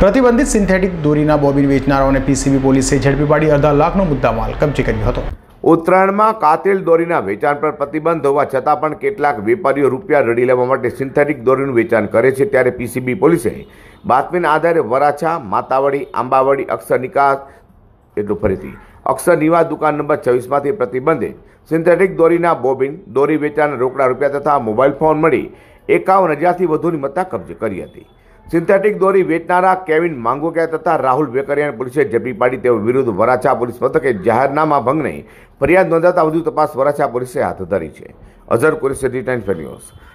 પ્રતિબંધિત સિન્થેટિક દોરીના બોબિન વેચનારાઓને પીસીબી પોલીસે ઝડપી પાડી અડધા લાખનો મુદ્દામાલ કબજે કર્યો હતો ઉત્તરાયણમાં કાતિલ દોરીના વેચાણ પર પ્રતિબંધ હોવા છતાં પણ કેટલાક વેપારીઓ રૂપિયા રડી લેવા માટે સિન્થેટિક દોરીનું વેચાણ કરે છે ત્યારે પીસીબી પોલીસે બાતમીના આધારે વરાછા માતાવડી આંબાવડી અક્ષરનિકા એટલું ફરીથી અક્ષરનિવા દુકાન નંબર છવ્વીસમાંથી પ્રતિબંધિત સિન્થેટિક દોરીના બોબિન દોરી વેચાણ રોકડા રૂપિયા તથા મોબાઈલ ફોન મળી એકાવન હજારથી વધુની મત્તા કબજે કરી હતી સિન્થેટિક દોરી વેચનારા કેવિન માંગોકિયા તથા રાહુલ વેકરિયાને પોલીસે ઝડપી પાડી તેઓ વિરુદ્ધ વરાછા પોલીસ મથકે જાહેરનામા ભંગને ફરિયાદ નોંધાતા વધુ તપાસ વરાછા પોલીસે હાથ ધરી છે અઝર કુરેશી ટાઈમ્સ ન્યૂઝ